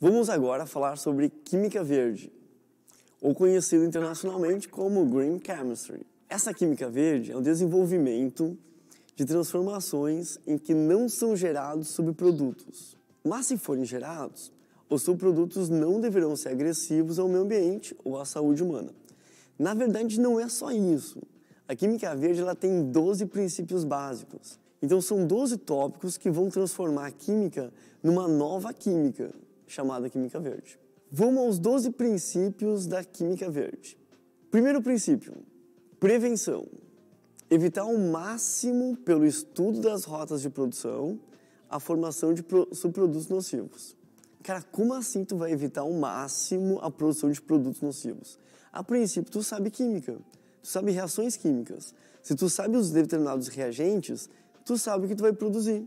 Vamos agora falar sobre química verde, ou conhecida internacionalmente como Green Chemistry. Essa química verde é o desenvolvimento de transformações em que não são gerados subprodutos. Mas se forem gerados, os subprodutos não deverão ser agressivos ao meio ambiente ou à saúde humana. Na verdade, não é só isso. A química verde ela tem 12 princípios básicos. Então, são 12 tópicos que vão transformar a química numa nova química chamada Química Verde. Vamos aos 12 princípios da Química Verde. Primeiro princípio: prevenção. Evitar ao máximo, pelo estudo das rotas de produção, a formação de subprodutos nocivos. Cara, como assim tu vai evitar ao máximo a produção de produtos nocivos? A princípio, tu sabe química, tu sabe reações químicas. Se tu sabe os determinados reagentes, tu sabe o que tu vai produzir.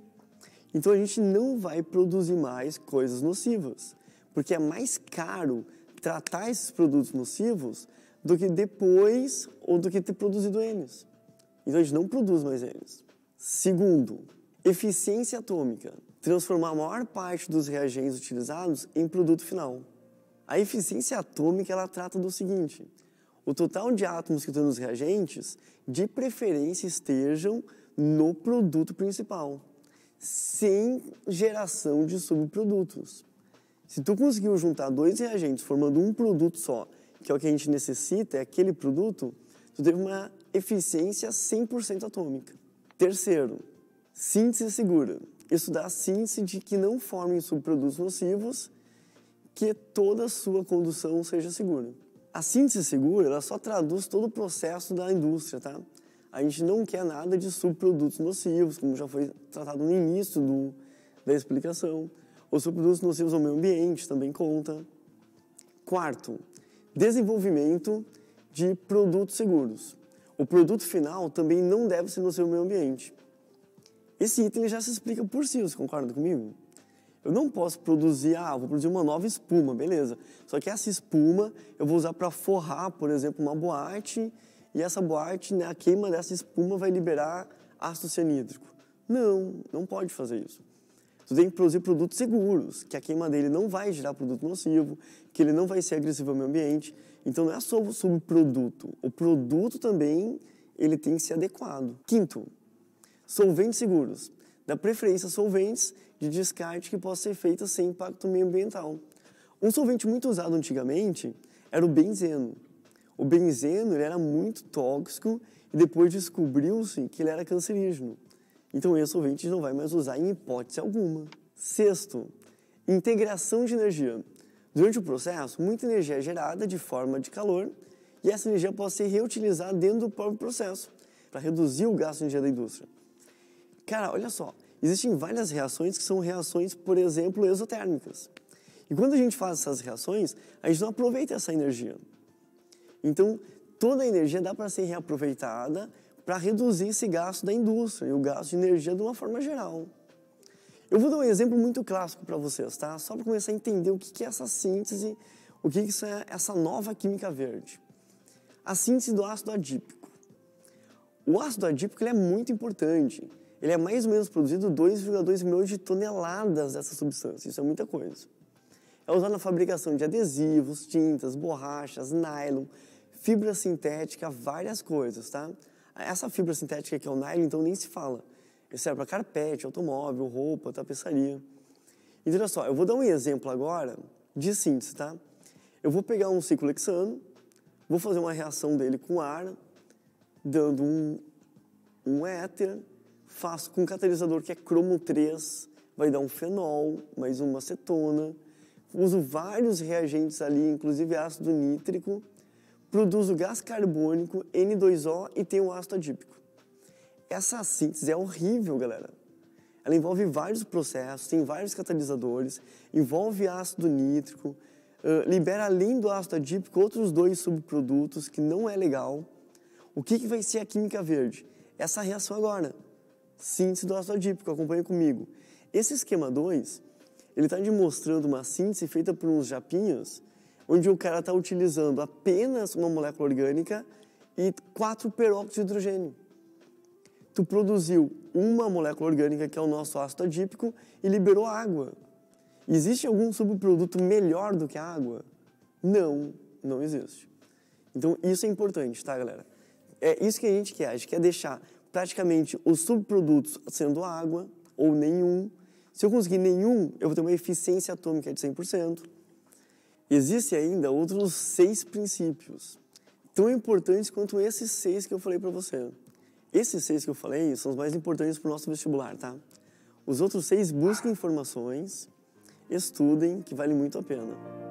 Então a gente não vai produzir mais coisas nocivas, porque é mais caro tratar esses produtos nocivos do que depois ou do que ter produzido eles. Então a gente não produz mais eles. Segundo, eficiência atômica transformar a maior parte dos reagentes utilizados em produto final. A eficiência atômica ela trata do seguinte: o total de átomos que estão nos reagentes, de preferência estejam no produto principal sem geração de subprodutos. Se tu conseguiu juntar dois reagentes formando um produto só, que é o que a gente necessita, é aquele produto, tu teve uma eficiência 100% atômica. Terceiro, síntese segura. Isso a síntese de que não formem subprodutos nocivos, que toda a sua condução seja segura. A síntese segura, ela só traduz todo o processo da indústria, tá? a gente não quer nada de subprodutos nocivos, como já foi tratado no início do, da explicação. Os subprodutos nocivos ao meio ambiente também conta. Quarto, desenvolvimento de produtos seguros. O produto final também não deve ser nocivo ao meio ambiente. Esse item já se explica por si, você concorda comigo? Eu não posso produzir, ah, vou produzir uma nova espuma, beleza. Só que essa espuma eu vou usar para forrar, por exemplo, uma boate e essa boate, né, a queima dessa espuma vai liberar ácido cianídrico. Não, não pode fazer isso. Tu tem que produzir produtos seguros, que a queima dele não vai gerar produto nocivo, que ele não vai ser agressivo ao meio ambiente. Então não é só o subproduto, o produto também ele tem que ser adequado. Quinto, solventes seguros. Da preferência solventes de descarte que possam ser feitas sem impacto meio ambiental. Um solvente muito usado antigamente era o benzeno, o benzeno ele era muito tóxico e depois descobriu-se que ele era cancerígeno. Então, esse ouvinte não vai mais usar em hipótese alguma. Sexto, integração de energia. Durante o processo, muita energia é gerada de forma de calor e essa energia pode ser reutilizada dentro do próprio processo para reduzir o gasto de energia da indústria. Cara, olha só, existem várias reações que são reações, por exemplo, exotérmicas. E quando a gente faz essas reações, a gente não aproveita essa energia. Então, toda a energia dá para ser reaproveitada para reduzir esse gasto da indústria e o gasto de energia de uma forma geral. Eu vou dar um exemplo muito clássico para vocês, tá? Só para começar a entender o que é essa síntese, o que isso é essa nova química verde. A síntese do ácido adípico. O ácido adípico é muito importante. Ele é mais ou menos produzido 2,2 milhões de toneladas dessa substância. Isso é muita coisa. É usado na fabricação de adesivos, tintas, borrachas, nylon, fibra sintética, várias coisas, tá? Essa fibra sintética que é o nylon, então nem se fala. Ele serve para carpete, automóvel, roupa, tapeçaria. Então, olha só, eu vou dar um exemplo agora de síntese, tá? Eu vou pegar um ciclo hexano, vou fazer uma reação dele com ar, dando um, um éter, faço com um catalisador que é cromo 3, vai dar um fenol, mais uma acetona. Uso vários reagentes ali, inclusive ácido nítrico, produz o gás carbônico N2O e tem o ácido adípico. Essa síntese é horrível, galera. Ela envolve vários processos, tem vários catalisadores, envolve ácido nítrico, libera além do ácido adípico outros dois subprodutos que não é legal. O que, vai ser a química verde? Essa reação agora, síntese do ácido adípico, acompanha comigo. Esse esquema 2, ele está demonstrando uma síntese feita por uns japinhas onde o cara está utilizando apenas uma molécula orgânica e quatro peróxidos de hidrogênio. Tu produziu uma molécula orgânica, que é o nosso ácido adípico, e liberou água. Existe algum subproduto melhor do que a água? Não, não existe. Então, isso é importante, tá, galera? É isso que a gente quer. A gente quer deixar praticamente os subprodutos sendo água ou nenhum. Se eu conseguir nenhum, eu vou ter uma eficiência atômica de 100%. Existem ainda outros seis princípios, tão importantes quanto esses seis que eu falei para você. Esses seis que eu falei são os mais importantes para o nosso vestibular, tá? Os outros seis busquem informações, estudem, que vale muito a pena.